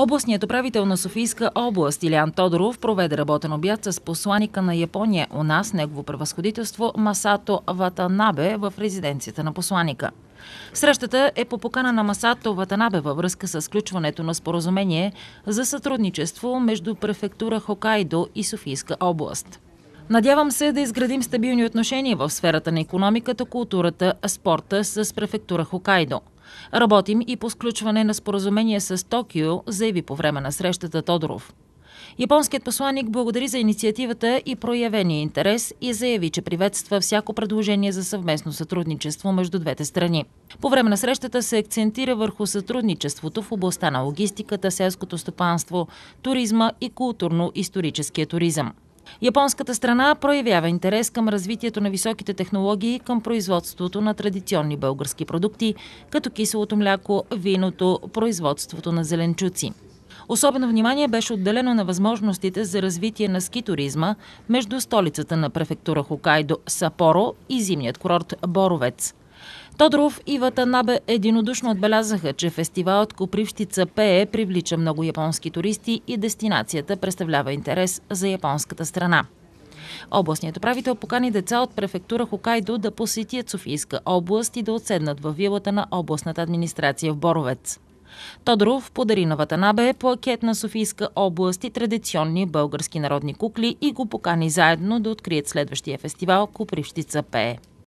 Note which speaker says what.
Speaker 1: Областният управител на Софийска област Илян Тодоров проведе работен обяд с посланика на Япония у нас, негово превъзходителство Масато Ватанабе в резиденцията на посланика. Срещата е по покана на Масато Ватанабе във връзка с включването на споразумение за сътрудничество между префектура Хокайдо и Софийска област. Надявам се да изградим стабилни отношения в сферата на економиката, културата, спорта с префектура Хокайдо – Работим и по сключване на споразумение с Токио, заяви по време на срещата Тодоров. Японският посланник благодари за инициативата и проявения интерес и заяви, че приветства всяко предложение за съвместно сътрудничество между двете страни. По време на срещата се акцентира върху сътрудничеството в областта на логистиката, селското стопанство, туризма и културно-историческия туризъм. Японската страна проявява интерес към развитието на високите технологии към производството на традиционни български продукти, като киселото мляко, виното, производството на зеленчуци. Особено внимание беше отделено на възможностите за развитие на скитуризма между столицата на префектура Хокайдо Сапоро и зимният курорт Боровец. Тодоров и Ватанабе единодушно отбелязаха, че фестивалът Копривщица пее привлича много японски туристи и дестинацията представлява интерес за японската страна. Областният управител покани деца от префектура Хокайдо да посетят Софийска област и да отседнат във вилата на областната администрация в Боровец. Тодоров подари на Ватанабе плакет на Софийска област и традиционни български народни кукли и го покани заедно да открият следващия фестивал Копривщица пее.